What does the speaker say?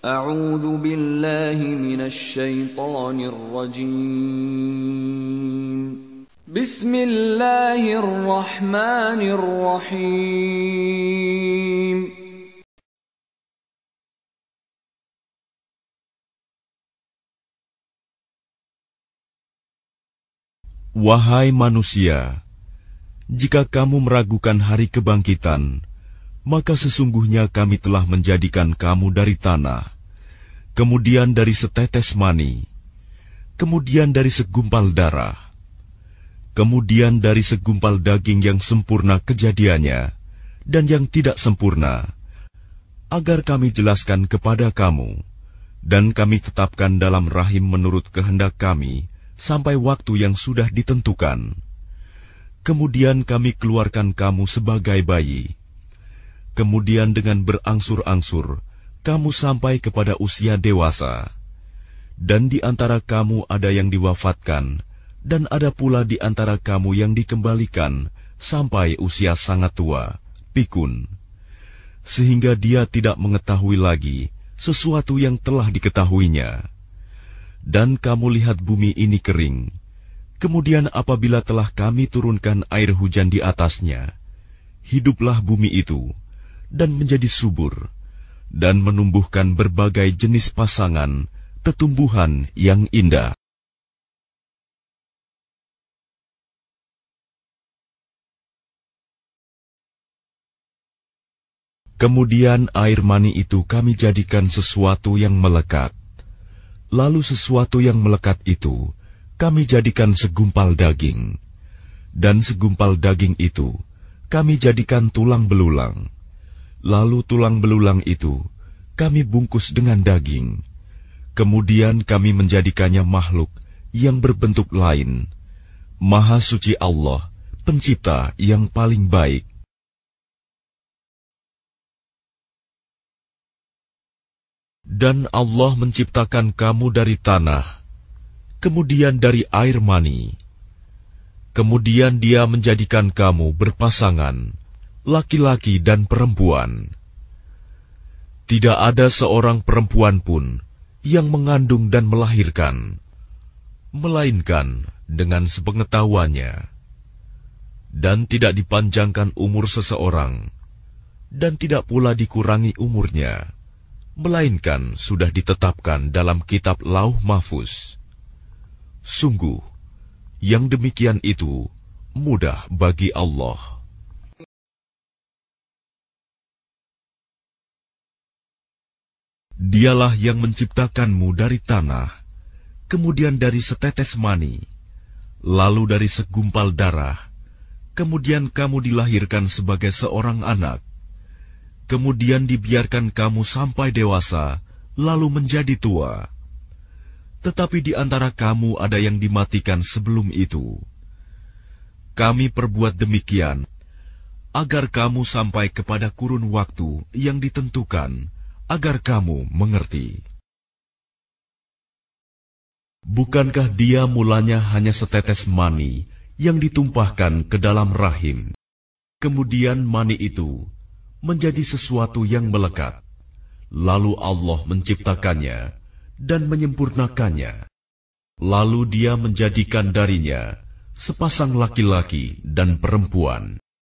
أعوذ بالله من الشيطان الرجيم بسم الله الرحمن الرحيم Wahai manusia, jika kamu meragukan hari kebangkitan, maka sesungguhnya kami telah menjadikan kamu dari tanah, kemudian dari setetes mani, kemudian dari segumpal darah, kemudian dari segumpal daging yang sempurna kejadiannya dan yang tidak sempurna, agar kami jelaskan kepada kamu, dan kami tetapkan dalam rahim menurut kehendak kami sampai waktu yang sudah ditentukan. Kemudian kami keluarkan kamu sebagai bayi kemudian dengan berangsur-angsur kamu sampai kepada usia dewasa, dan di antara kamu ada yang diwafatkan, dan ada pula di antara kamu yang dikembalikan sampai usia sangat tua, pikun, sehingga dia tidak mengetahui lagi sesuatu yang telah diketahuinya. Dan kamu lihat bumi ini kering. Kemudian apabila telah kami turunkan air hujan di atasnya, hiduplah bumi itu.' dan menjadi subur, dan menumbuhkan berbagai jenis pasangan, tetumbuhan yang indah. Kemudian air mani itu kami jadikan sesuatu yang melekat. Lalu sesuatu yang melekat itu kami jadikan segumpal daging. Dan segumpal daging itu kami jadikan tulang belulang. Lalu tulang belulang itu kami bungkus dengan daging. Kemudian kami menjadikannya makhluk yang berbentuk lain. Maha suci Allah, pencipta yang paling baik. Dan Allah menciptakan kamu dari tanah, kemudian dari air mani. Kemudian dia menjadikan kamu berpasangan laki-laki dan perempuan. Tidak ada seorang perempuan pun yang mengandung dan melahirkan, melainkan dengan sepengetahuannya, dan tidak dipanjangkan umur seseorang, dan tidak pula dikurangi umurnya, melainkan sudah ditetapkan dalam kitab Lauh Mahfuz. Sungguh, yang demikian itu mudah bagi Allah. Dialah yang menciptakanmu dari tanah, kemudian dari setetes mani, lalu dari segumpal darah, kemudian kamu dilahirkan sebagai seorang anak, kemudian dibiarkan kamu sampai dewasa, lalu menjadi tua. Tetapi di antara kamu ada yang dimatikan sebelum itu. Kami perbuat demikian agar kamu sampai kepada kurun waktu yang ditentukan agar kamu mengerti. Bukankah dia mulanya hanya setetes mani yang ditumpahkan ke dalam rahim? Kemudian mani itu menjadi sesuatu yang melekat. Lalu Allah menciptakannya dan menyempurnakannya. Lalu dia menjadikan darinya sepasang laki-laki dan perempuan.